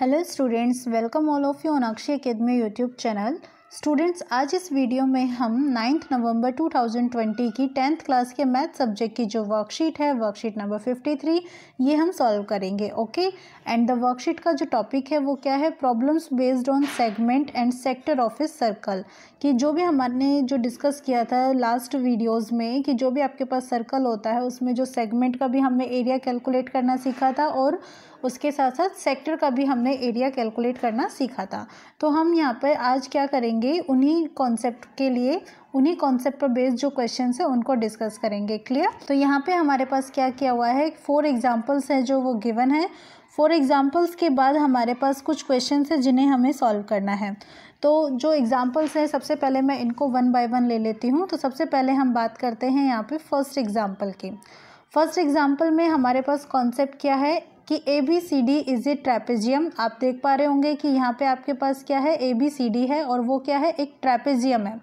Hello students welcome all of you on Akshay Academy YouTube channel students आज इस video में हम नाइन्थ नवंबर 2020 की टेंथ क्लास के मैथ सब्जेक्ट की जो वर्कशीट है वर्कशीट नंबर 53 ये हम सॉल्व करेंगे ओके एंड द वर्कशीट का जो टॉपिक है वो क्या है problems based on segment and sector of a circle कि जो भी हमने जो डिस्कस किया था लास्ट वीडियोज़ में कि जो भी आपके पास सर्कल होता है उसमें जो सेगमेंट का भी हमने एरिया कैलकुलेट करना सीखा था और उसके साथ साथ सेक्टर का भी हमने एरिया कैलकुलेट करना सीखा था तो हम यहाँ पर आज क्या करेंगे उन्हीं कॉन्सेप्ट के लिए उन्हीं कॉन्सेप्ट पर बेस्ड जो क्वेश्चन है उनको डिस्कस करेंगे क्लियर तो यहाँ पे हमारे पास क्या किया हुआ है फोर एग्जाम्पल्स हैं जो वो गिवन है फोर एग्जाम्पल्स के बाद हमारे पास कुछ क्वेश्चन है जिन्हें हमें सॉल्व करना है तो जो एग्जाम्पल्स हैं सबसे पहले मैं इनको वन बाय वन ले लेती हूँ तो सबसे पहले हम बात करते हैं यहाँ पे फर्स्ट एग्जाम्पल की फर्स्ट एग्जाम्पल में हमारे पास कॉन्सेप्ट क्या है कि A B C D is a trapezium आप देख पा रहे होंगे कि यहाँ पे आपके पास क्या है ए बी सी डी है और वो क्या है एक ट्रेपेजियम है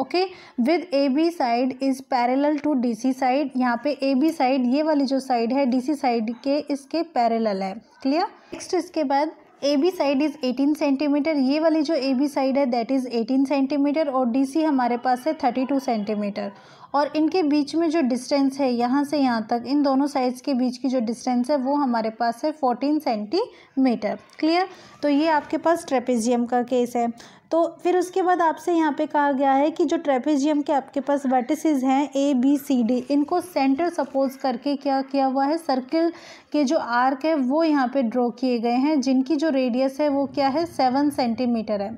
okay with A B side is parallel to D C side यहाँ पे ए बी साइड ये वाली जो साइड है डी सी साइड के इसके पैरेलल है क्लियर नेक्स्ट इसके बाद A B side is eighteen centimetre ये वाली जो ए बी साइड है दैट इज़ एटीन सेंटीमीटर और डी सी हमारे पास है थर्टी टू सेंटीमीटर और इनके बीच में जो डिस्टेंस है यहाँ से यहाँ तक इन दोनों साइड्स के बीच की जो डिस्टेंस है वो हमारे पास है फोर्टीन सेंटीमीटर क्लियर तो ये आपके पास ट्रेपेजियम का केस है तो फिर उसके बाद आपसे यहाँ पे कहा गया है कि जो ट्रेपेजियम के आपके पास वर्टिसेस हैं ए बी सी डी इनको सेंटर सपोज करके क्या किया हुआ है सर्किल के जो आर्क है वो यहाँ पे ड्रॉ किए गए हैं जिनकी जो रेडियस है वो क्या है सेवन सेंटीमीटर है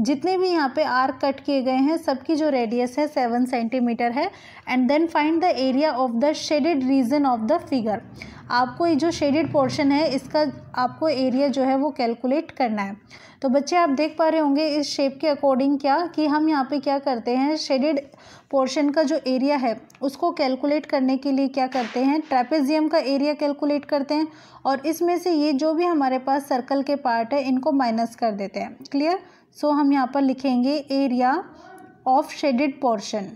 जितने भी यहाँ पे आर्क कट किए गए हैं सबकी जो रेडियस है सेवन सेंटीमीटर है and then find the area of the shaded region of the figure आपको ये जो शेडेड पोर्शन है इसका आपको एरिया जो है वो कैलकुलेट करना है तो बच्चे आप देख पा रहे होंगे इस शेप के अकॉर्डिंग क्या कि हम यहाँ पे क्या करते हैं शेडेड पोर्शन का जो एरिया है उसको कैलकुलेट करने के लिए क्या करते हैं ट्रेपेजियम का एरिया कैलकुलेट करते हैं और इसमें से ये जो भी हमारे पास सर्कल के पार्ट है इनको माइनस कर देते हैं क्लियर सो हम यहाँ पर लिखेंगे एरिया ऑफ शेडेड पोर्शन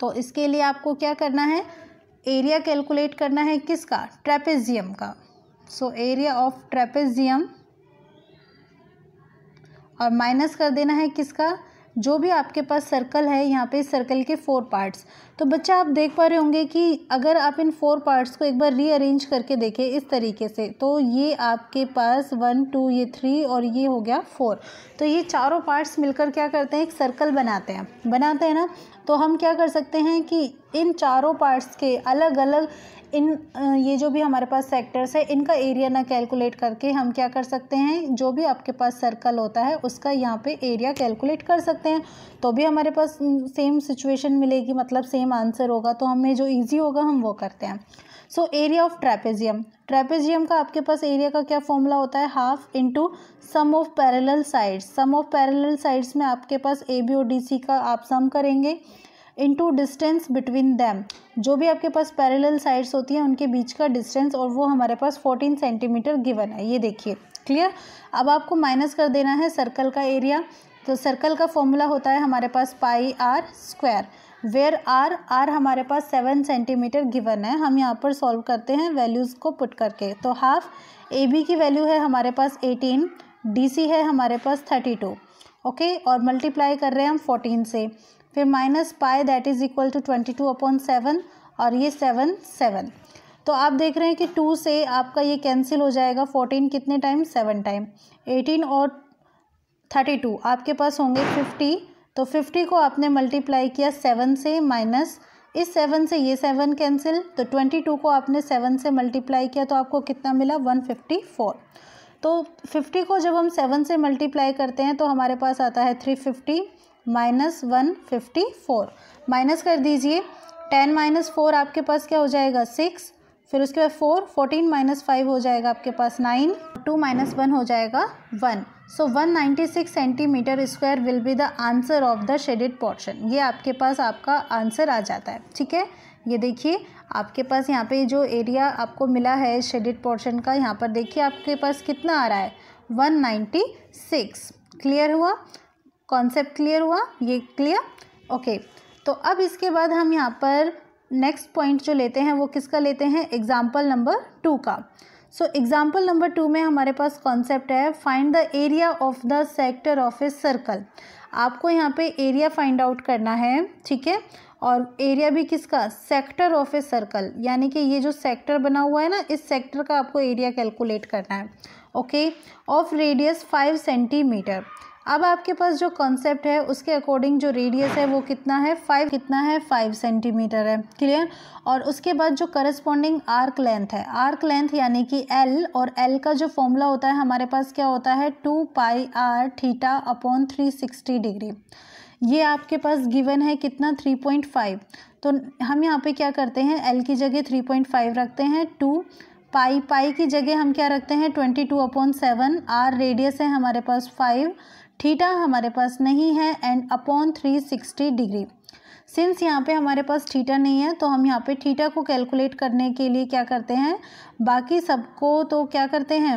तो इसके लिए आपको क्या करना है एरिया कैलकुलेट करना है किसका ट्रेपेजियम का सो एरिया ऑफ ट्रेपेजियम और माइनस कर देना है किसका जो भी आपके पास सर्कल है यहाँ पे सर्कल के फोर पार्ट्स तो बच्चा आप देख पा रहे होंगे कि अगर आप इन फोर पार्ट्स को एक बार रीअरेंज करके देखें इस तरीके से तो ये आपके पास वन टू ये थ्री और ये हो गया फोर तो ये चारों पार्ट्स मिलकर क्या करते हैं एक सर्कल बनाते हैं बनाते हैं ना तो हम क्या कर सकते हैं कि इन चारों पार्ट्स के अलग अलग इन ये जो भी हमारे पास सेक्टर्स है इनका एरिया ना कैलकुलेट करके हम क्या कर सकते हैं जो भी आपके पास सर्कल होता है उसका यहाँ पे एरिया कैलकुलेट कर सकते हैं तो भी हमारे पास सेम सिचुएशन मिलेगी मतलब सेम आंसर होगा तो हमें जो ईजी होगा हम वो करते हैं so area of trapezium trapezium का आपके पास एरिया का क्या फॉर्मूला होता है half into sum of parallel sides sum of parallel sides में आपके पास A B O D C का आप सम करेंगे इंटू डिस्टेंस बिटवीन दैम जो भी आपके पास पैरेलल साइड्स होती हैं उनके बीच का डिस्टेंस और वो हमारे पास फोर्टीन सेंटीमीटर गिवन है ये देखिए क्लियर अब आपको माइनस कर देना है सर्कल का एरिया तो सर्कल का फॉर्मूला होता है हमारे पास pi r square where r r हमारे पास सेवन सेंटीमीटर गिवन है हम यहाँ पर सॉल्व करते हैं वैल्यूज़ को पुट करके तो हाफ ए बी की वैल्यू है हमारे पास एटीन डी सी है हमारे पास थर्टी टू ओके और मल्टीप्लाई कर रहे हैं हम फोर्टीन से फिर minus pi that is equal to twenty two upon seven और ये सेवन सेवन तो आप देख रहे हैं कि टू से आपका ये कैंसिल हो जाएगा फोर्टीन कितने टाइम सेवन टाइम एटीन और थर्टी टू आपके पास होंगे फिफ्टी तो फिफ्टी को आपने मल्टीप्लाई किया सेवन से माइनस इस सेवन से ये सेवन कैंसिल तो ट्वेंटी टू को आपने सेवन से मल्टीप्लाई किया तो आपको कितना मिला वन फिफ्टी फोर तो फिफ्टी को जब हम सेवन से मल्टीप्लाई करते हैं तो हमारे पास आता है three fifty minus one fifty four minus कर दीजिए टेन माइनस फोर आपके पास क्या हो जाएगा सिक्स फिर उसके बाद फोर फोर्टीन माइनस फाइव हो जाएगा आपके पास नाइन टू माइनस वन हो जाएगा one so one ninety six centimetre square will be the answer of the shaded portion ये आपके पास आपका आंसर आ जाता है ठीक है ये देखिए आपके पास यहाँ पे जो एरिया आपको मिला है शेडिड पोर्शन का यहाँ पर देखिए आपके पास कितना आ रहा है वन नाइन्टी सिक्स क्लियर हुआ कॉन्सेप्ट क्लियर हुआ ये क्लियर ओके तो अब इसके बाद हम यहाँ पर नेक्स्ट पॉइंट जो लेते हैं वो किसका लेते हैं एग्जाम्पल नंबर टू का सो एग्जाम्पल नंबर टू में हमारे पास कॉन्सेप्ट है find the area of the sector of a circle आपको यहाँ पे एरिया फाइंड आउट करना है ठीक है और एरिया भी किसका सेक्टर ऑफ ए सर्कल यानी कि ये जो सेक्टर बना हुआ है ना इस सेक्टर का आपको एरिया कैलकुलेट करना है okay of radius five centimetre अब आपके पास जो कॉन्सेप्ट है उसके अकॉर्डिंग जो रेडियस है वो कितना है फाइव कितना है फाइव सेंटीमीटर है क्लियर और उसके बाद जो करस्पॉन्डिंग आर्क लेंथ है आर्क लेंथ यानी कि एल और एल का जो फॉर्मूला होता है हमारे पास क्या होता है two pi r theta upon three sixty degree ये आपके पास गिवन है कितना थ्री पॉइंट फाइव तो हम यहाँ पे क्या करते हैं एल की जगह थ्री पॉइंट फाइव रखते हैं टू पाई पाई की जगह हम क्या रखते हैं twenty two upon seven r radius है हमारे पास फाइव थीटा हमारे पास नहीं है and upon three sixty degree since यहाँ पे हमारे पास थीटा नहीं है तो हम यहाँ पे थीटा को कैलकुलेट करने के लिए क्या करते हैं बाकी सबको तो क्या करते हैं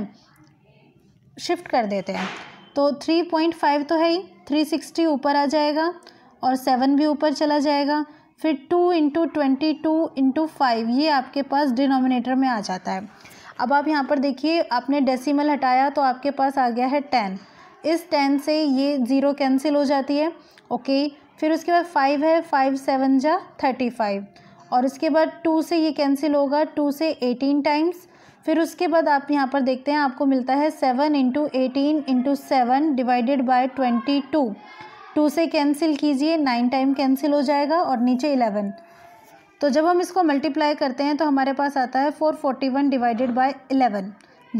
शिफ्ट कर देते हैं तो थ्री पॉइंट फाइव तो है ही थ्री सिक्सटी ऊपर आ जाएगा और सेवन भी ऊपर चला जाएगा फिर two into twenty two into five ये आपके पास डिनोमिनेटर में आ जाता है अब आप यहाँ पर देखिए आपने डेसिमल हटाया तो आपके पास आ गया है टेन इस टेन से ये ज़ीरो कैंसिल हो जाती है ओके फिर उसके बाद फाइव है फाइव सेवन जा थर्टी फाइव और उसके बाद टू से ये कैंसिल होगा टू से एटीन टाइम्स फिर उसके बाद आप यहाँ पर देखते हैं आपको मिलता है seven into eighteen into seven divided by twenty two two से कैंसिल कीजिए नाइन टाइम कैंसिल हो जाएगा और नीचे इलेवन तो जब हम इसको मल्टीप्लाई करते हैं तो हमारे पास आता है four forty one divided by eleven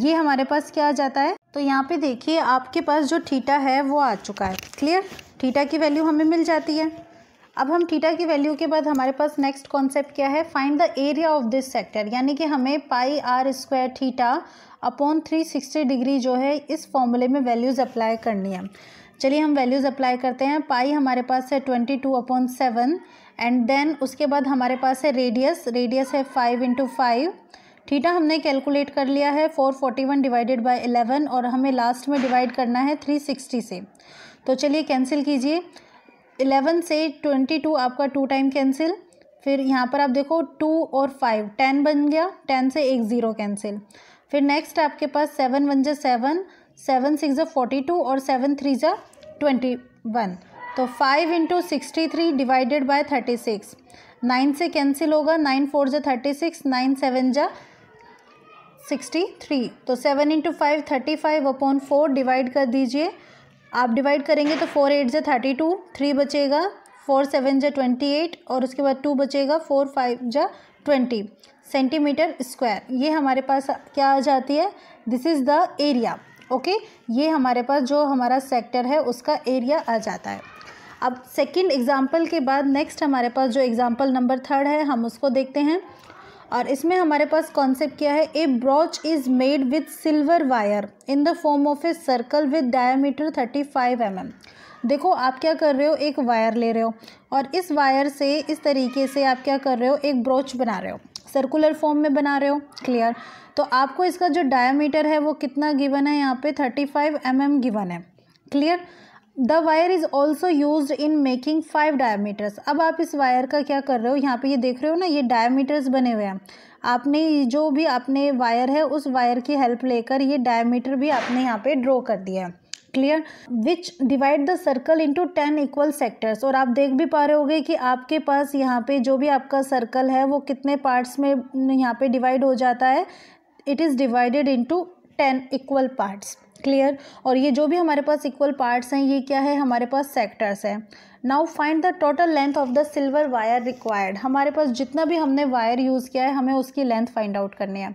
ये हमारे पास क्या आ जाता है तो यहाँ पे देखिए आपके पास जो थीटा है वो आ चुका है क्लियर थीटा की वैल्यू हमें मिल जाती है अब हम थीटा की वैल्यू के बाद हमारे पास नेक्स्ट कॉन्सेप्ट क्या है find the area of this sector यानी कि हमें pi r square theta upon three sixty degree जो है इस फॉर्मूले में वैल्यूज़ अप्लाई करनी है चलिए हम वैल्यूज़ अप्लाई करते हैं पाई हमारे पास है twenty two upon seven and then उसके बाद हमारे पास है रेडियस रेडियस है फाइव इंटू फाइव थीटा हमने कैलकुलेट कर लिया है four forty one divided by 11 और हमें लास्ट में डिवाइड करना है थ्री सिक्सटी से तो चलिए कैंसिल कीजिए 11 से ट्वेंटी टू आपका टू टाइम कैंसिल फिर यहाँ पर आप देखो टू और फाइव टेन बन गया टेन से एक ज़ीरो कैंसिल फिर नेक्स्ट आपके पास सेवन वन जो सेवन सेवन सिक्स जो फोर्टी टू और सेवन थ्री जो ट्वेंटी वन तो five into sixty three divided by thirty six nine से कैंसिल होगा नाइन फोर जो थर्टी सिक्स नाइन सेवन जो सिक्सटी थ्री तो seven into five thirty five upon four divide कर दीजिए आप डिवाइड करेंगे तो फोर एट जे थर्टी टू थ्री बचेगा फोर सेवन जे ट्वेंटी एट और उसके बाद टू बचेगा फोर फाइव जे ट्वेंटी सेंटीमीटर स्क्वायर ये हमारे पास क्या आ जाती है this is the area okay ये हमारे पास जो हमारा सेक्टर है उसका एरिया आ जाता है अब सेकंड एग्जांपल के बाद नेक्स्ट हमारे पास जो एग्जांपल नंबर थर्ड है हम उसको देखते हैं और इसमें हमारे पास कॉन्सेप्ट क्या है a brooch is made with silver wire in the form of a circle with diameter thirty five m m देखो आप क्या कर रहे हो एक वायर ले रहे हो और इस वायर से इस तरीके से आप क्या कर रहे हो एक ब्रॉच बना रहे हो सर्कुलर फॉर्म में बना रहे हो क्लियर तो आपको इसका जो डायमीटर है वो कितना गिवन है यहाँ पे थर्टी फाइव एम गिवन है clear the wire is also use in making five diameters अब आप इस वायर का क्या कर रहे हो यहाँ पे ये देख रहे हो ना ये डायमीटर्स बने हुए हैं आपने जो भी आपने वायर है उस वायर की हेल्प लेकर ये डायमीटर भी आपने यहाँ पे ड्रॉ कर दिया है clear which divide the circle into ten equal sectors और आप देख भी पा रहे होगे कि आपके पास यहाँ पे जो भी आपका सर्कल है वो कितने पार्ट्स में यहाँ पे डिवाइड हो जाता है it is divided into ten equal parts clear और ये जो भी हमारे पास इक्वल पार्ट्स हैं ये क्या है हमारे पास सेक्टर्स हैं now find the total length of the silver wire required हमारे पास जितना भी हमने वायर यूज़ किया है हमें उसकी लेंथ फाइंड आउट करनी है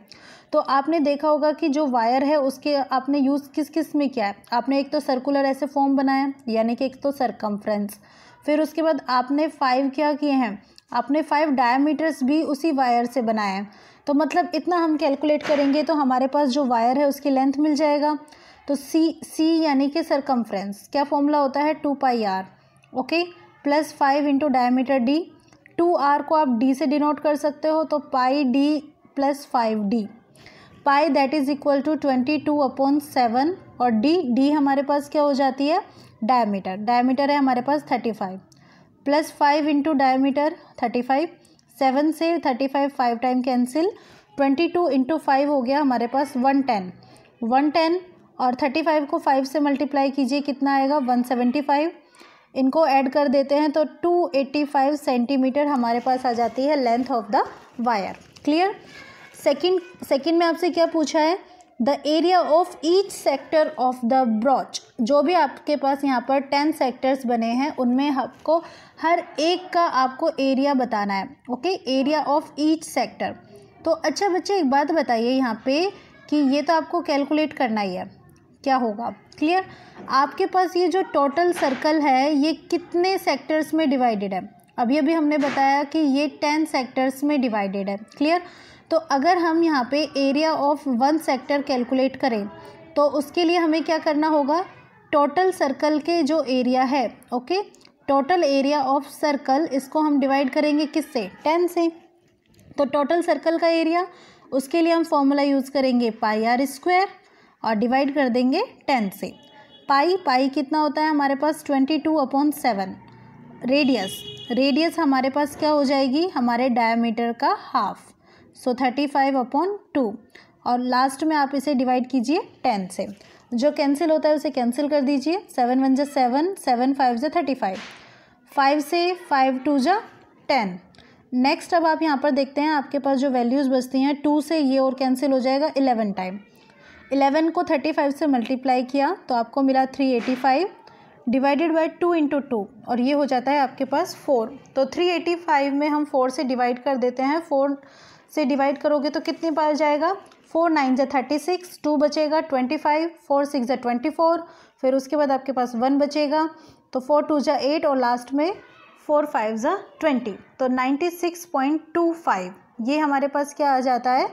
तो आपने देखा होगा कि जो वायर है उसके आपने यूज़ किस किस में किया है आपने एक तो सर्कुलर ऐसे फॉर्म बनाया यानी कि एक तो सरकमफ्रेंस फिर उसके बाद आपने फाइव क्या किए हैं आपने फाइव डायमीटर्स भी उसी वायर से बनाए हैं तो मतलब इतना हम कैलकुलेट करेंगे तो हमारे पास जो वायर है उसकी लेंथ मिल जाएगा तो सी सी यानी कि सरकमफ्रेंस क्या फॉर्मूला होता है two pi r okay plus five into diameter d two r को आप डी से डिनोट कर सकते हो तो pi d plus five d pi that is equal to twenty two upon seven और डी डी हमारे पास क्या हो जाती है डायमीटर डायमीटर है हमारे पास thirty five plus five into diameter thirty five seven से thirty five five time cancel twenty two into five हो गया हमारे पास वन टेन वन टेन और थर्टी फाइव को फाइव से मल्टीप्लाई कीजिए कितना आएगा वन सेवेंटी फाइव इनको ऐड कर देते हैं तो टू एट्टी फाइव सेंटीमीटर हमारे पास आ जाती है length of the wire clear second second में आपसे क्या पूछा है the area of each sector of the brooch जो भी आपके पास यहाँ पर टेन सेक्टर्स बने हैं उनमें आपको हर एक का आपको एरिया बताना है okay area of each sector तो अच्छा बच्चे एक बात बताइए यहाँ पे कि ये तो आपको कैलकुलेट करना ही है क्या होगा क्लियर आपके पास ये जो टोटल सर्कल है ये कितने सेक्टर्स में डिवाइडेड है अभी अभी हमने बताया कि ये टेन सेक्टर्स में डिवाइडेड है क्लियर तो अगर हम यहाँ पे area of one sector calculate करें तो उसके लिए हमें क्या करना होगा टोटल सर्कल के जो एरिया है okay total area of circle इसको हम डिवाइड करेंगे किससे टेन से तो टोटल सर्कल का एरिया उसके लिए हम फॉर्मूला यूज़ करेंगे पाई आर स्क्वायर और डिवाइड कर देंगे टेन से पाई पाई कितना होता है हमारे पास twenty two upon seven radius radius हमारे पास क्या हो जाएगी हमारे डायमीटर का half so thirty five upon two और लास्ट में आप इसे डिवाइड कीजिए टेन से जो कैंसिल होता है उसे कैंसिल कर दीजिए सेवन वन जा सेवन सेवन फाइव जै थर्टी फाइव फाइव से फाइव टू जा टेन नेक्स्ट अब आप यहाँ पर देखते हैं आपके पास जो वैल्यूज़ बचती हैं टू से ये और कैंसिल हो जाएगा इलेवन टाइम इलेवन को थर्टी फाइव से मल्टीप्लाई किया तो आपको मिला three eighty five divided by two into two और ये हो जाता है आपके पास फोर तो थ्री एटी फाइव में हम फोर से डिवाइड कर देते हैं फोर से डिवाइड करोगे तो कितने पास जाएगा फोर नाइन जा थर्टी सिक्स टू बचेगा ट्वेंटी फाइव फोर सिक्स जा ट्वेंटी फोर फिर उसके बाद आपके पास वन बचेगा तो फोर टू जा एट और लास्ट में फोर फाइव ज़ा ट्वेंटी तो ninety six point two five ये हमारे पास क्या आ जाता है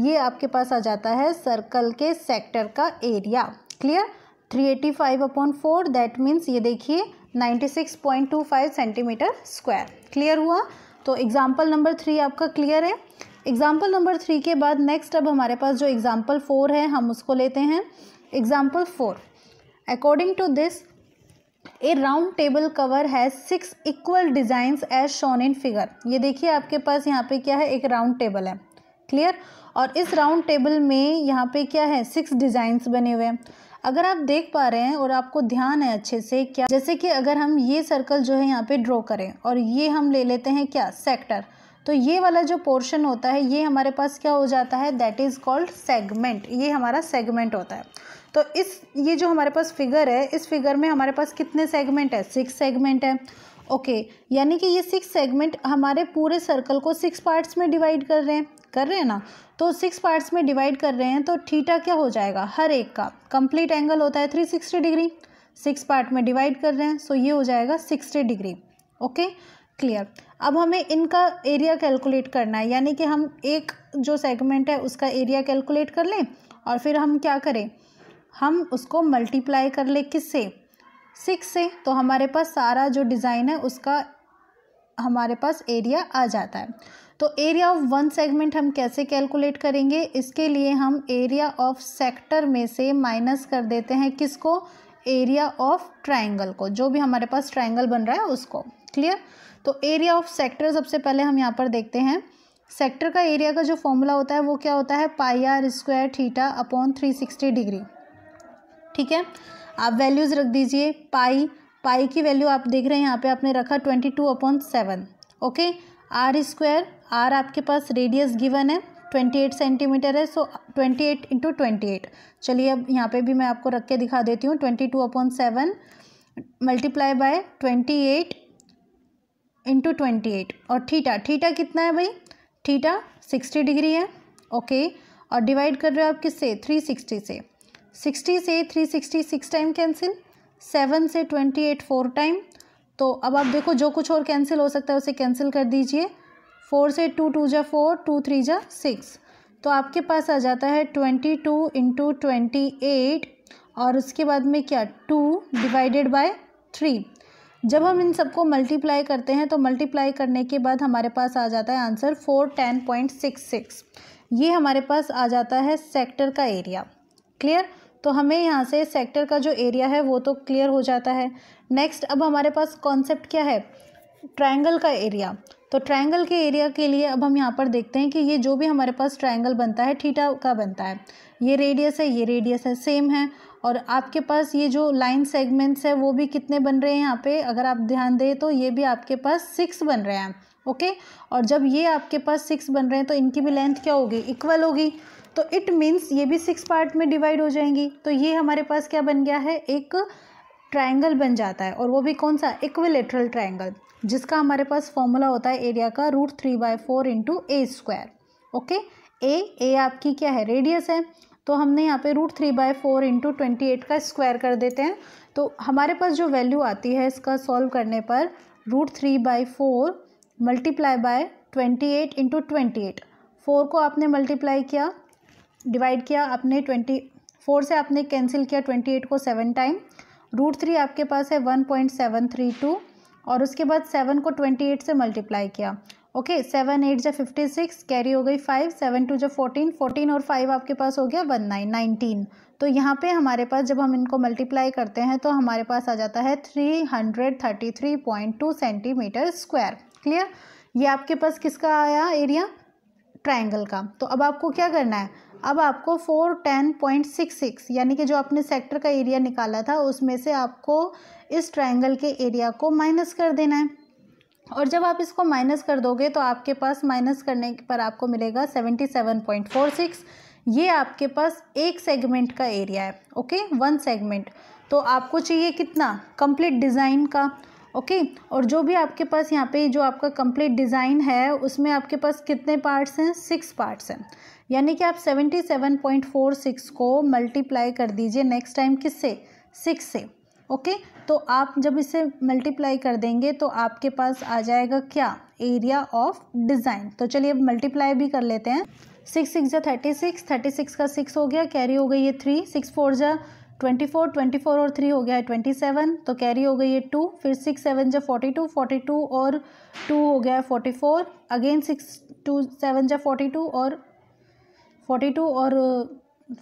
ये आपके पास आ जाता है सर्कल के सेक्टर का area clear three eighty five upon four that means ये देखिए ninety six point two five centimetre square clear हुआ तो एग्जाम्पल नंबर थ्री आपका क्लियर है एग्जाम्पल नंबर थ्री के बाद नेक्स्ट अब हमारे पास जो एग्जाम्पल फोर है हम उसको लेते हैं example four according to this a round table cover has six equal designs as shown in figure ये देखिए आपके पास यहाँ पे क्या है एक राउंड टेबल है क्लियर और इस राउंड टेबल में यहाँ पे क्या है सिक्स डिज़ाइंस बने हुए हैं अगर आप देख पा रहे हैं और आपको ध्यान है अच्छे से क्या जैसे कि अगर हम ये सर्कल जो है यहाँ पे ड्रॉ करें और ये हम ले लेते हैं क्या सेक्टर तो ये वाला जो पोर्शन होता है ये हमारे पास क्या हो जाता है दैट इज़ कॉल्ड सेगमेंट ये हमारा सेगमेंट होता है तो इस ये जो हमारे पास फिगर है इस फिगर में हमारे पास कितने सेगमेंट है सिक्स सेगमेंट है ओके okay, यानी कि ये सिक्स सेगमेंट हमारे पूरे सर्कल को सिक्स पार्ट्स में डिवाइड कर रहे हैं कर रहे हैं ना तो सिक्स पार्ट्स में डिवाइड कर रहे हैं तो थीटा क्या हो जाएगा हर एक का कंप्लीट एंगल होता है three sixty degree six part में डिवाइड कर रहे हैं सो ये हो जाएगा सिक्सटी डिग्री ओके क्लियर अब हमें इनका एरिया कैलकुलेट करना है यानी कि हम एक जो सेगमेंट है उसका एरिया कैलकुलेट कर लें और फिर हम क्या करें हम उसको मल्टीप्लाई कर लें किससे सिक्स से तो हमारे पास सारा जो डिज़ाइन है उसका हमारे पास एरिया आ जाता है तो एरिया ऑफ वन सेगमेंट हम कैसे कैलकुलेट करेंगे इसके लिए हम एरिया ऑफ सेक्टर में से माइनस कर देते हैं किसको एरिया ऑफ ट्राइंगल को जो भी हमारे पास ट्राइंगल बन रहा है उसको क्लियर तो एरिया ऑफ सेक्टर सबसे पहले हम यहाँ पर देखते हैं सेक्टर का एरिया का जो फॉर्मूला होता है वो क्या होता है pi r square theta upon three sixty degree ठीक है आप वैल्यूज़ रख दीजिए पाई पाई की वैल्यू आप देख रहे हैं यहाँ पे आपने रखा twenty two upon seven okay r square r आपके पास रेडियस गिवन है ट्वेंटी एट सेंटीमीटर है so twenty eight into twenty eight चलिए अब यहाँ पे भी मैं आपको रख के दिखा देती हूँ twenty two upon seven multiply by twenty eight into twenty eight और थीटा थीटा कितना है भाई थीटा सिक्सटी डिग्री है ओके और डिवाइड कर रहे हो आप किससे थ्री सिक्सटी से सिक्सटी से three sixty six time cancel seven से ट्वेंटी एट फोर टाइम तो अब आप देखो जो कुछ और कैंसिल हो सकता है उसे कैंसिल कर दीजिए फोर से टू टू जा फोर टू थ्री जा सिक्स तो आपके पास आ जाता है twenty two into twenty eight और उसके बाद में क्या टू डिवाइडेड बाय थ्री जब हम इन सबको मल्टीप्लाई करते हैं तो मल्टीप्लाई करने के बाद हमारे पास आ जाता है answer four ten point six six ये हमारे पास आ जाता है सेक्टर का एरिया क्लियर तो हमें यहाँ से सेक्टर का जो एरिया है वो तो क्लियर हो जाता है नेक्स्ट अब हमारे पास कॉन्सेप्ट क्या है ट्रायंगल का एरिया तो ट्रायंगल के एरिया के लिए अब हम यहाँ पर देखते हैं कि ये जो भी हमारे पास ट्रायंगल बनता है ठीठा का बनता है ये रेडियस है ये रेडियस है सेम है और आपके पास ये जो लाइन सेगमेंट्स है वो भी कितने बन रहे हैं यहाँ पे अगर आप ध्यान दें तो ये भी आपके पास सिक्स बन रहे हैं ओके और जब ये आपके पास सिक्स बन रहे हैं तो इनकी भी लेंथ क्या होगी इक्वल होगी तो इट मीन्स ये भी सिक्स पार्ट में डिवाइड हो जाएंगी तो ये हमारे पास क्या बन गया है एक ट्रायंगल बन जाता है और वो भी कौन सा इक्विलेटरल ट्रायंगल जिसका हमारे पास फॉर्मूला होता है एरिया का root three by four into a square okay a a आपकी क्या है रेडियस है तो हमने यहाँ पे root three by four into twenty eight का स्क्वायर कर देते हैं तो हमारे पास जो वैल्यू आती है इसका सॉल्व करने पर root three by four multiply by twenty eight into twenty eight four को आपने मल्टीप्लाई किया डिवाइड किया आपने ट्वेंटी फोर से आपने कैंसिल किया ट्वेंटी एट को सेवन टाइम रूट थ्री आपके पास है one point seven three two और उसके बाद सेवन को ट्वेंटी एट से मल्टीप्लाई किया ओके सेवन एट जब फिफ्टी सिक्स कैरी हो गई फाइव सेवन टू जब फोर्टीन फोर्टीन और फाइव आपके पास हो गया वन नाइन नाइनटीन तो यहाँ पे हमारे पास जब हम इनको मल्टीप्लाई करते हैं तो हमारे पास आ जाता है three hundred thirty three point two centimetre square clear ये आपके पास किसका आया एरिया ट्राइंगल का तो अब आपको क्या करना है अब आपको four ten point six six यानी कि जो आपने सेक्टर का एरिया निकाला था उसमें से आपको इस ट्रायंगल के एरिया को माइनस कर देना है और जब आप इसको माइनस कर दोगे तो आपके पास माइनस करने पर आपको मिलेगा seventy seven point four six ये आपके पास एक सेगमेंट का एरिया है ओके वन सेगमेंट तो आपको चाहिए कितना कम्प्लीट डिज़ाइन का ओके और जो भी आपके पास यहाँ पे जो आपका कंप्लीट डिज़ाइन है उसमें आपके पास कितने पार्ट्स हैं सिक्स पार्ट्स हैं यानी कि आप 77.46 को मल्टीप्लाई कर दीजिए नेक्स्ट टाइम किससे सिक्स से ओके तो आप जब इसे मल्टीप्लाई कर देंगे तो आपके पास आ जाएगा क्या एरिया ऑफ डिज़ाइन तो चलिए अब मल्टीप्लाई भी कर लेते हैं सिक्स सिक्स जा थर्टी सिक्स थर्टी सिक्स का सिक्स हो गया कैरी हो गई है थ्री सिक्स फोर जा ट्वेंटी फोर ट्वेंटी फोर और थ्री हो गया है ट्वेंटी सेवन तो कैरी हो गई है टू फिर सिक्स सेवन जा फोर्टी टू फोर्टी टू और टू हो गया है forty four again six two seven जा फोर्टी टू और फोर्टी टू और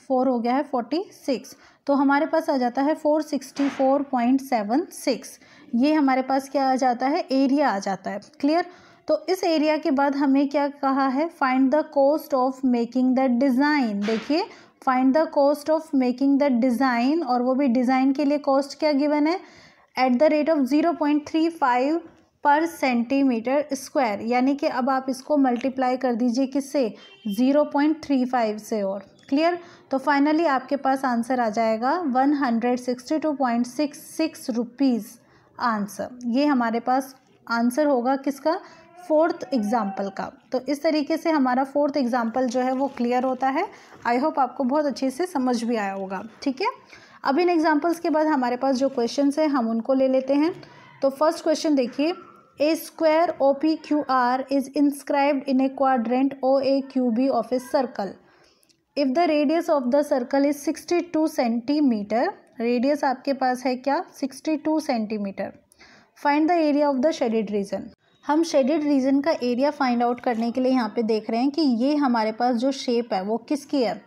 फोर uh, हो गया है फोर्टी सिक्स तो हमारे पास आ जाता है four sixty four point seven six ये हमारे पास क्या आ जाता है एरिया आ जाता है क्लियर तो इस एरिया के बाद हमें क्या कहा है find the cost of making the design देखिए find the cost of making the design और वो भी डिज़ाइन के लिए कॉस्ट क्या गिवन है at the rate of zero point three five पर सेंटीमीटर स्क्वायर यानी कि अब आप इसको मल्टीप्लाई कर दीजिए किससे ज़ीरो पॉइंट थ्री फाइव से और क्लियर तो फाइनली आपके पास आंसर आ जाएगा one hundred sixty two point six six rupees answer ये हमारे पास आंसर होगा किसका फोर्थ एग्ज़ाम्पल का तो इस तरीके से हमारा फोर्थ एग्ज़ाम्पल जो है वो क्लियर होता है आई होप आपको बहुत अच्छे से समझ भी आया होगा ठीक है अब इन एग्ज़ाम्पल्स के बाद हमारे पास जो क्वेश्चन हैं हम उनको ले लेते हैं तो फर्स्ट क्वेश्चन देखिए a square O P Q R is inscribed in a quadrant O A Q B of a circle if the radius of the circle is sixty two centimetre radius आपके पास है क्या sixty two centimetre find the area of the shaded region हम shaded region का area find out करने के लिए यहाँ पे देख रहे हैं कि ये हमारे पास जो शेप है वो किसकी है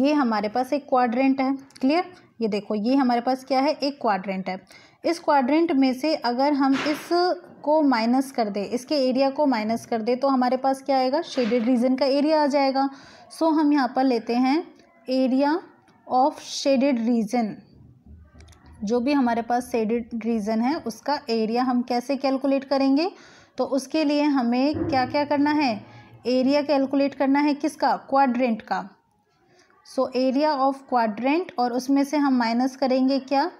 ये हमारे पास एक क्वाड्रेंट है क्लियर ये देखो ये हमारे पास क्या है एक क्वाड्रेंट है इस क्वाड्रेंट में से अगर हम इस को माइनस कर दे इसके एरिया को माइनस कर दे तो हमारे पास क्या आएगा शेडेड रीजन का एरिया आ जाएगा सो so, हम यहाँ पर लेते हैं एरिया ऑफ शेडेड रीजन जो भी हमारे पास शेडेड रीजन है उसका एरिया हम कैसे कैलकुलेट करेंगे तो उसके लिए हमें क्या क्या करना है एरिया कैलकुलेट करना है किसका क्वाड्रेंट का सो एरिया ऑफ क्वाड्रेंट और उसमें से हम माइनस करेंगे क्या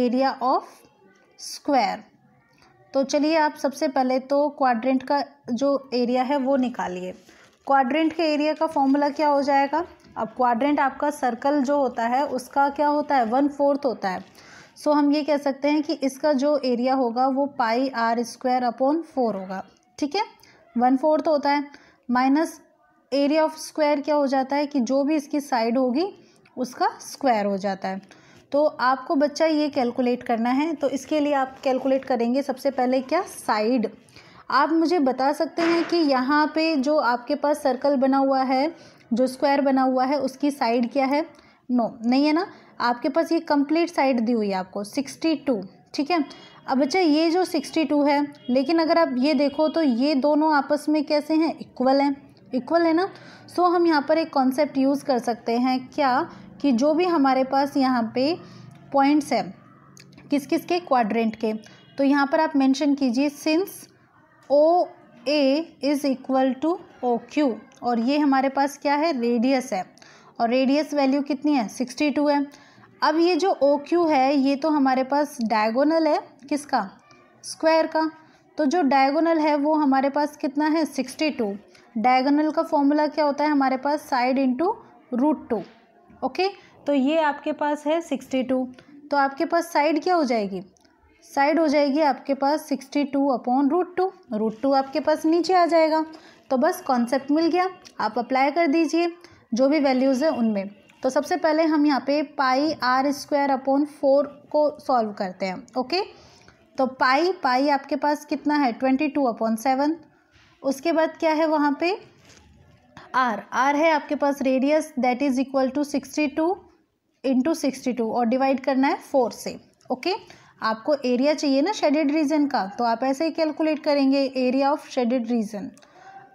एरिया ऑफ स्क्वायर तो चलिए आप सबसे पहले तो क्वाड्रेंट का जो एरिया है वो निकालिए क्वाड्रेंट के एरिया का फॉर्मूला क्या हो जाएगा अब क्वाड्रेंट आपका सर्कल जो होता है उसका क्या होता है वन फोर्थ होता है सो हम ये कह सकते हैं कि इसका जो एरिया होगा वो pi r square upon four होगा ठीक है वन फोर्थ होता है माइनस एरिया ऑफ स्क्वायर क्या हो जाता है कि जो भी इसकी साइड होगी उसका स्क्वायर हो जाता है तो आपको बच्चा ये कैलकुलेट करना है तो इसके लिए आप कैलकुलेट करेंगे सबसे पहले क्या साइड आप मुझे बता सकते हैं कि यहाँ पे जो आपके पास सर्कल बना हुआ है जो स्क्वायर बना हुआ है उसकी साइड क्या है नो no, नहीं है ना आपके पास ये कंप्लीट साइड दी हुई है आपको सिक्सटी टू ठीक है अब बच्चा ये जो सिक्सटी टू है लेकिन अगर आप ये देखो तो ये दोनों आपस में कैसे हैं इक्वल हैं इक्वल है ना सो so, हम यहाँ पर एक कॉन्सेप्ट यूज़ कर सकते हैं क्या कि जो भी हमारे पास यहाँ पे पॉइंट्स हैं किस किस के क्वाड्रेंट के तो यहाँ पर आप मेंशन कीजिए since O A is equal to O Q और ये हमारे पास क्या है रेडियस है और रेडियस वैल्यू कितनी है सिक्सटी टू है अब ये जो ओ क्यू है ये तो हमारे पास डायगोनल है किसका स्क्वायर का तो जो डायगोनल है वो हमारे पास कितना है सिक्सटी टू डायगोनल का फॉर्मूला क्या होता है हमारे पास side into root two okay तो ये आपके पास है सिक्सटी टू तो आपके पास साइड क्या हो जाएगी साइड हो जाएगी आपके पास sixty two upon root two root two आपके पास नीचे आ जाएगा तो बस कॉन्सेप्ट मिल गया आप अप्लाई कर दीजिए जो भी वैल्यूज़ है उनमें तो सबसे पहले हम यहाँ पे pi r square upon four को सॉल्व करते हैं ओके तो पाई पाई आपके पास कितना है ट्वेंटी टू अपॉन सेवन उसके बाद क्या है वहाँ पे आर आर है आपके पास radius that is equal to sixty two into sixty two और डिवाइड करना है फोर से ओके okay? आपको एरिया चाहिए ना शेडेड रीजन का तो आप ऐसे ही कैलकुलेट करेंगे एरिया ऑफ शेडेड रीजन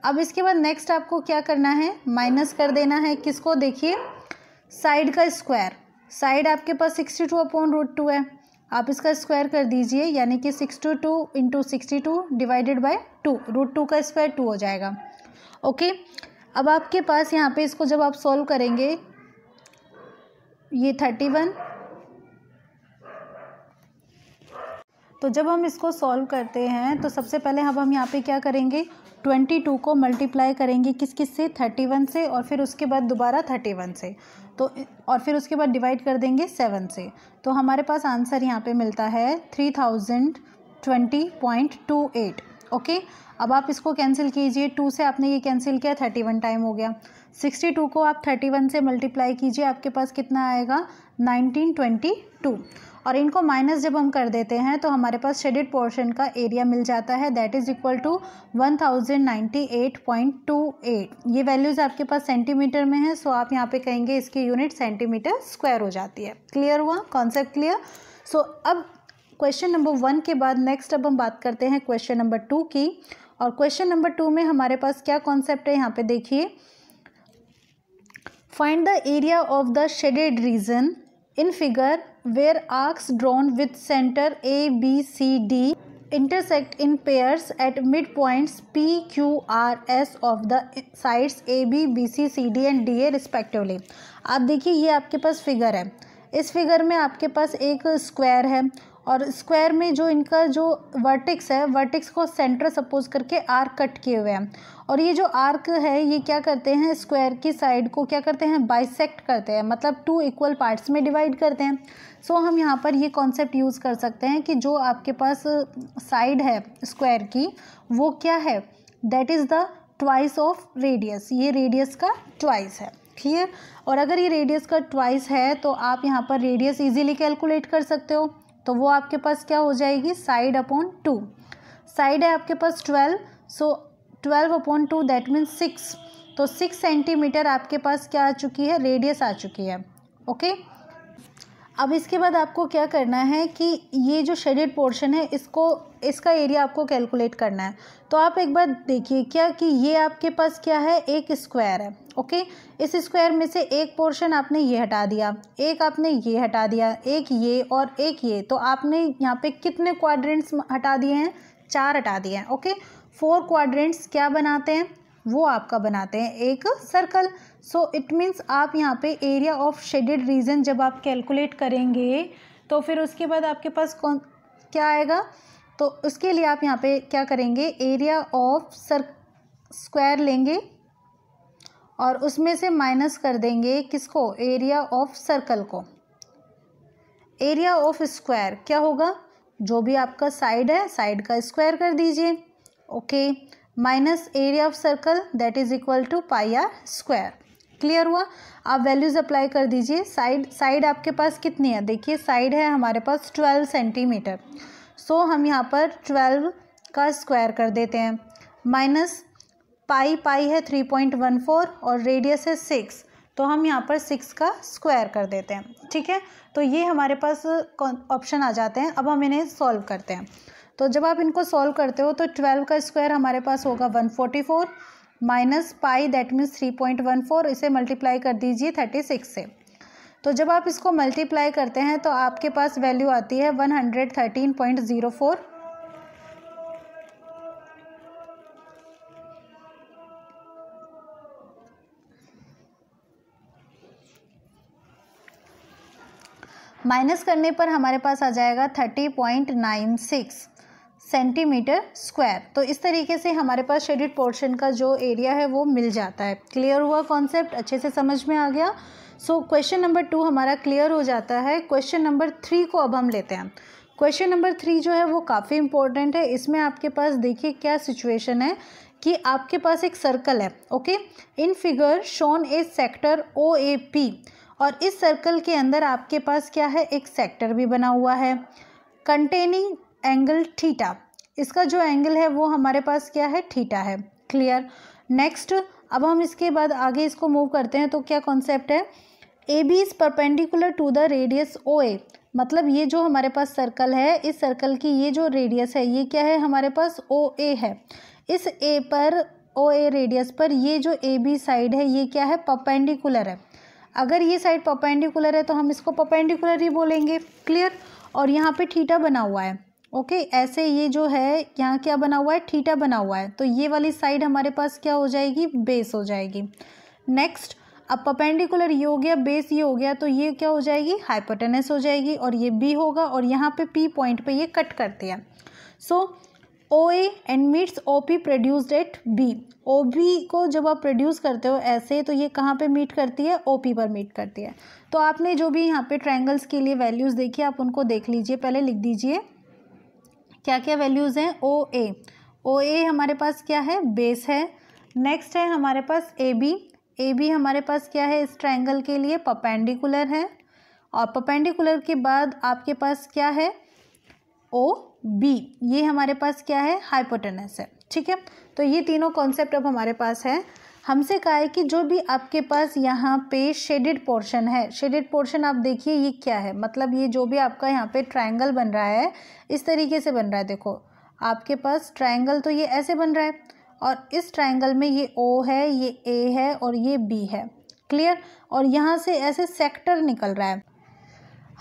अब इसके बाद नेक्स्ट आपको क्या करना है माइनस कर देना है किसको देखिए साइड का स्क्वायर साइड आपके पास sixty two upon root two है आप इसका स्क्वायर कर दीजिए यानी कि sixty two into sixty two divided by two root two का स्क्वायर टू हो जाएगा ओके अब आपके पास यहाँ पे इसको जब आप सॉल्व करेंगे ये थर्टी वन तो जब हम इसको सॉल्व करते हैं तो सबसे पहले अब हम यहाँ पे क्या करेंगे ट्वेंटी टू को मल्टीप्लाई करेंगे किस किस से थर्टी वन से और फिर उसके बाद दोबारा थर्टी वन से तो और फिर उसके बाद डिवाइड कर देंगे सेवन से तो हमारे पास आंसर यहाँ पे मिलता है three thousand twenty point two eight okay अब आप इसको कैंसिल कीजिए टू से आपने ये कैंसिल किया थर्टी वन टाइम हो गया सिक्सटी टू को आप थर्टी वन से मल्टीप्लाई कीजिए आपके पास कितना आएगा नाइनटीन ट्वेंटी टू और इनको माइनस जब हम कर देते हैं तो हमारे पास शेडिड पोर्शन का एरिया मिल जाता है that is equal to one thousand ninety eight point two eight ये वैल्यूज़ आपके पास सेंटीमीटर में है सो आप यहाँ पे कहेंगे इसकी यूनिट सेंटीमीटर स्क्वायर हो जाती है क्लियर हुआ कॉन्सेप्ट क्लियर सो अब क्वेश्चन नंबर वन के बाद नेक्स्ट अब हम बात करते हैं क्वेश्चन नंबर टू की और क्वेश्चन नंबर टू में हमारे पास क्या कॉन्सेप्ट है यहाँ पे देखिए find the area of the shaded region in figure where arcs drawn with centre A B C D intersect in pairs at mid points P Q R S of the sides A B B C C D and D A respectively आप देखिए ये आपके पास figure है इस figure में आपके पास एक square है और स्क्वायर में जो इनका जो वर्टिक्स है वर्टिक्स को सेंटर सपोज करके आर्क कट किए हुए हैं और ये जो आर्क है ये क्या करते हैं स्क्वायर की साइड को क्या करते हैं बाइसेक्ट करते हैं मतलब टू इक्वल पार्ट्स में डिवाइड करते हैं सो हम यहाँ पर ये कॉन्सेप्ट यूज़ कर सकते हैं कि जो आपके पास साइड है स्क्वायर की वो क्या है that is the twice of radius ये रेडियस का ट्वाइस है क्लियर और अगर ये रेडियस का ट्वाइस है तो आप यहाँ पर रेडियस ईजिली कैलकुलेट कर सकते हो तो वो आपके पास क्या हो जाएगी साइड अपॉन टू साइड है आपके पास twelve so twelve upon two that means six तो सिक्स सेंटीमीटर आपके पास क्या आ चुकी है रेडियस आ चुकी है ओके okay? अब इसके बाद आपको क्या करना है कि ये जो शेडेड पोर्शन है इसको इसका एरिया आपको कैलकुलेट करना है तो आप एक बार देखिए क्या कि ये आपके पास क्या है एक स्क्वायर है ओके इस स्क्वायर में से एक पोर्शन आपने ये हटा दिया एक आपने ये हटा दिया एक ये और एक ये तो आपने यहाँ पे कितने क्वाड्रेंट्स हटा दिए हैं चार हटा दिए हैं ओके फोर क्वाड्रेंट्स क्या बनाते हैं वो आपका बनाते हैं एक सर्कल सो इट मीन्स आप यहाँ पे एरिया ऑफ शेडेड रीजन जब आप कैलकुलेट करेंगे तो फिर उसके बाद आपके पास कौन क्या आएगा तो उसके लिए आप यहाँ पे क्या करेंगे एरिया ऑफ सर स्क्वायर लेंगे और उसमें से माइनस कर देंगे किसको एरिया ऑफ सर्कल को एरिया ऑफ स्क्वायर क्या होगा जो भी आपका साइड है साइड का स्क्वायर कर दीजिए okay minus area of circle that is equal to pi r square clear हुआ आप वैल्यूज़ अप्लाई कर दीजिए साइड साइड आपके पास कितनी है देखिए साइड है हमारे पास ट्वेल्व सेंटीमीटर सो हम यहाँ पर ट्वेल्व का स्क्वायर कर देते हैं माइनस पाई पाई है थ्री पॉइंट वन फोर और रेडियस है सिक्स तो हम यहाँ पर सिक्स का स्क्वायर कर देते हैं ठीक है तो ये हमारे पास ऑप्शन आ जाते हैं अब हम इन्हें सॉल्व करते हैं तो जब आप इनको सॉल्व करते हो तो ट्वेल्व का स्क्वायर हमारे पास होगा one forty four minus pi that means three point one four इसे मल्टीप्लाई कर दीजिए थर्टी सिक्स से तो जब आप इसको मल्टीप्लाई करते हैं तो आपके पास वैल्यू आती है one hundred thirteen point zero four minus करने पर हमारे पास आ जाएगा thirty point nine six centimetre square तो इस तरीके से हमारे पास शेडिड पोर्शन का जो एरिया है वो मिल जाता है क्लियर हुआ कॉन्सेप्ट अच्छे से समझ में आ गया सो क्वेश्चन नंबर टू हमारा क्लियर हो जाता है क्वेश्चन नंबर थ्री को अब हम लेते हैं क्वेश्चन नंबर थ्री जो है वो काफ़ी इंपॉर्टेंट है इसमें आपके पास देखिए क्या सिचुएशन है कि आपके पास एक सर्कल है okay in figure shown a sector O A P और इस सर्कल के अंदर आपके पास क्या है एक सेक्टर भी बना हुआ है कंटेनिंग एंगल थीटा इसका जो एंगल है वो हमारे पास क्या है थीटा है क्लियर नेक्स्ट अब हम इसके बाद आगे इसको मूव करते हैं तो क्या कॉन्सेप्ट है A B is perpendicular to the radius O A मतलब ये जो हमारे पास सर्कल है इस सर्कल की ये जो रेडियस है ये क्या है हमारे पास ओ ए है इस ए पर ओ ए रेडियस पर ये जो ए बी साइड है ये क्या है परपेंडिकुलर है अगर ये साइड परपेंडिकुलर है तो हम इसको परपेंडिकुलर ही बोलेंगे क्लियर और यहाँ पे थीटा बना हुआ है ओके ऐसे ये जो है यहाँ क्या बना हुआ है ठीठा बना हुआ है तो ये वाली साइड हमारे पास क्या हो जाएगी बेस हो जाएगी नेक्स्ट अब पपेंडिकुलर ये हो गया बेस ये हो गया तो ये क्या हो जाएगी हाइपोटेनस हो जाएगी और ये बी होगा और यहाँ पे पी पॉइंट पे ये कट करती है so O A and meets O P produced at B O B को जब आप प्रोड्यूस करते हो ऐसे तो ये कहाँ पे मीट करती है ओ पी पर मीट करती है तो आपने जो भी यहाँ पे ट्रायंगल्स के लिए वैल्यूज़ देखी आप उनको देख लीजिए पहले लिख दीजिए क्या क्या वैल्यूज़ हैं ओ ए ओ ए हमारे पास क्या है बेस है नेक्स्ट है हमारे पास ए बी ए बी हमारे पास क्या है इस ट्रायंगल के लिए पपेंडिकुलर है और पपेंडिकुलर के बाद आपके पास क्या है ओ बी ये हमारे पास क्या है हाइपोटेनस है ठीक है तो ये तीनों कॉन्सेप्ट अब हमारे पास है हमसे कहा है कि जो भी आपके पास यहाँ पे शेडेड पोर्शन है शेडेड पोर्शन आप देखिए ये क्या है मतलब ये जो भी आपका यहाँ पे ट्रायंगल बन रहा है इस तरीके से बन रहा है देखो आपके पास ट्रायंगल तो ये ऐसे बन रहा है और इस ट्रायंगल में ये ओ है ये ए है और ये बी है क्लियर और यहाँ से ऐसे सेक्टर निकल रहा है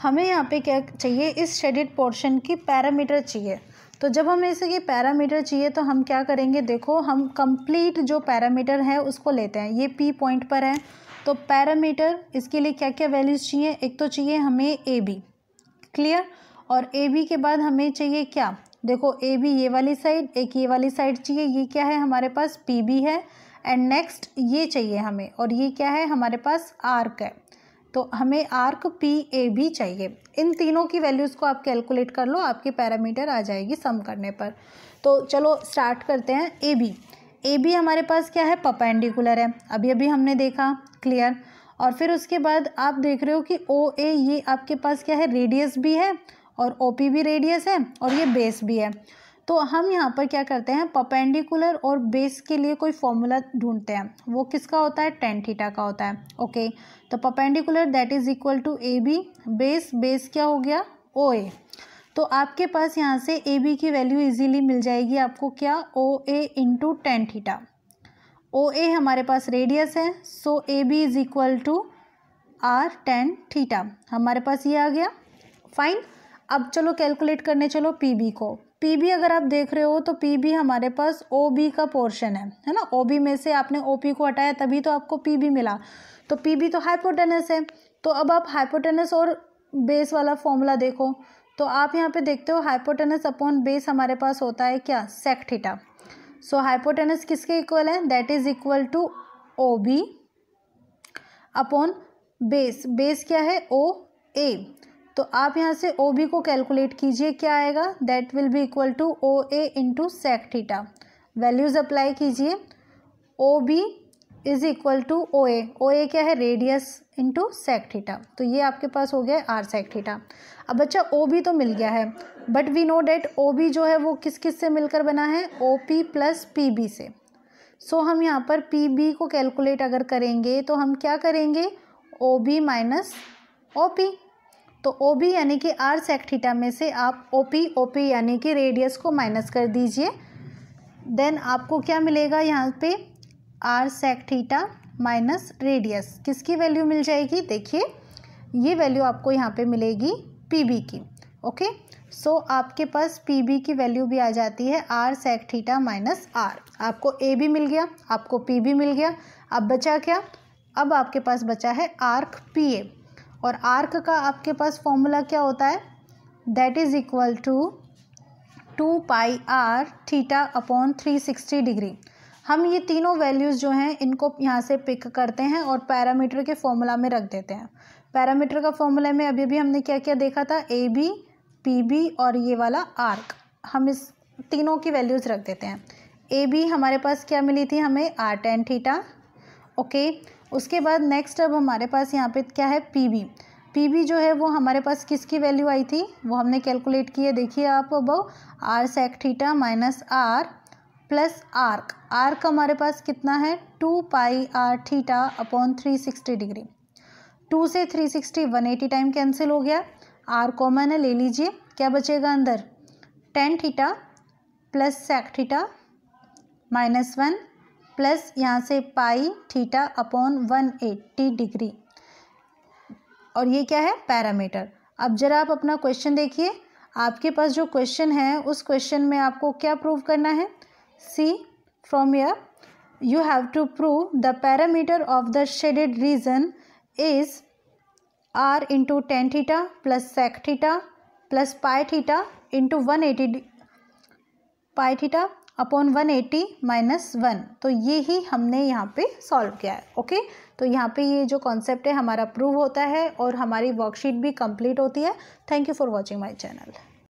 हमें यहाँ पे क्या चाहिए इस शेडेड पोर्शन की पैरामीटर चाहिए तो जब हमें इसे ये पैरामीटर चाहिए तो हम क्या करेंगे देखो हम कंप्लीट जो पैरामीटर है उसको लेते हैं ये पी पॉइंट पर है तो पैरामीटर इसके लिए क्या क्या वैल्यूज़ चाहिए एक तो चाहिए हमें ए बी क्लियर और ए बी के बाद हमें चाहिए क्या देखो ए बी ये वाली साइड एक ये वाली साइड चाहिए ये क्या है हमारे पास पी बी है एंड नेक्स्ट ये चाहिए हमें और ये क्या है हमारे पास आर्क है तो हमें आर्क पी ए भी चाहिए इन तीनों की वैल्यूज़ को आप कैलकुलेट कर लो आपकी पैरामीटर आ जाएगी सम करने पर तो चलो स्टार्ट करते हैं ए बी ए बी हमारे पास क्या है पपेंडिकुलर है अभी अभी हमने देखा क्लियर और फिर उसके बाद आप देख रहे हो कि ओ ए ये आपके पास क्या है रेडियस भी है और ओ पी भी रेडियस है और ये बेस भी है तो हम यहाँ पर क्या करते हैं पपेंडिकुलर और बेस के लिए कोई फॉर्मूला ढूंढते हैं वो किसका होता है टेन थीटा का होता है ओके तो perpendicular that is equal to A B base base क्या हो गया ओ ए तो आपके पास यहाँ से ए बी की वैल्यू इजीली मिल जाएगी आपको क्या O A into tan theta O A हमारे पास रेडियस है so A B is equal to r tan theta हमारे पास ये आ गया फाइन अब चलो कैलकुलेट करने चलो पी बी को पी बी अगर आप देख रहे हो तो पी बी हमारे पास ओ बी का पोर्शन है है ना ओ बी में से आपने ओ पी को हटाया तभी तो आपको पी बी मिला तो पी बी तो हाइपोटेनस है तो अब आप हाइपोटेनस और बेस वाला फॉर्मूला देखो तो आप यहाँ पे देखते हो हाइपोटेनस अपॉन बेस हमारे पास होता है क्या सेक थीटा सो हाइपोटेनस किसके इक्वल है that is equal to O B upon base base क्या है ओ ए तो आप यहाँ से ओ बी को कैलकुलेट कीजिए क्या आएगा that will be equal to O A into sec theta values apply कीजिए O B is equal to O A O A क्या है रेडियस इंटू सेक थीटा तो ये आपके पास हो गया आर सेक थीटा अब बच्चा ओ बी तो मिल गया है but we know that O B जो है वो किस किस से मिलकर बना है O P plus P B से सो so, हम यहाँ पर पी बी को कैलकुलेट अगर करेंगे तो हम क्या करेंगे O B minus O P तो ओ बी यानी कि आर सेक थीटा में से आप ओ पी ओ पी यानी कि रेडियस को माइनस कर दीजिए देन आपको क्या मिलेगा यहाँ पे r sec theta minus radius किसकी वैल्यू मिल जाएगी देखिए ये वैल्यू आपको यहाँ पे मिलेगी पी बी की ओके सो so, आपके पास पी बी की वैल्यू भी आ जाती है r sec theta minus r आपको ए भी मिल गया आपको पी भी मिल गया अब बचा क्या अब आपके पास बचा है आर्क पी ए और आर्क का आपके पास फॉर्मूला क्या होता है that is equal to two pi r theta upon three sixty degree हम ये तीनों वैल्यूज़ जो हैं इनको यहाँ से पिक करते हैं और पैरामीटर के फॉर्मूला में रख देते हैं पैरामीटर का फॉर्मूला में अभी भी हमने क्या क्या देखा था ए बी पी बी और ये वाला आर्क हम इस तीनों की वैल्यूज़ रख देते हैं ए बी हमारे पास क्या मिली थी हमें आर टेन थीटा ओके उसके बाद नेक्स्ट अब हमारे पास यहाँ पे क्या है पी बी पी बी जो है वो हमारे पास किसकी वैल्यू आई थी वो हमने कैलकुलेट की है देखिए आप अब r sec theta minus r plus arc arc हमारे पास कितना है two pi r theta upon three sixty degree two से three sixty one eighty time cancel हो गया आर कॉमन है ले लीजिए क्या बचेगा अंदर tan theta plus sec theta minus one plus यहाँ से pi theta upon one eighty degree और ये क्या है पैरामीटर अब जरा आप अपना क्वेश्चन देखिए आपके पास जो क्वेश्चन है उस क्वेश्चन में आपको क्या प्रूव करना है see from here you have to prove the parameter of the shaded region is r into tan theta plus sec theta plus pi theta into one eighty pi theta upon one eighty minus one तो ये ही हमने यहाँ पे solve किया है okay तो यहाँ पे ये जो कॉन्सेप्ट है हमारा प्रूव होता है और हमारी वर्कशीट भी कंप्लीट होती है thank you for watching my channel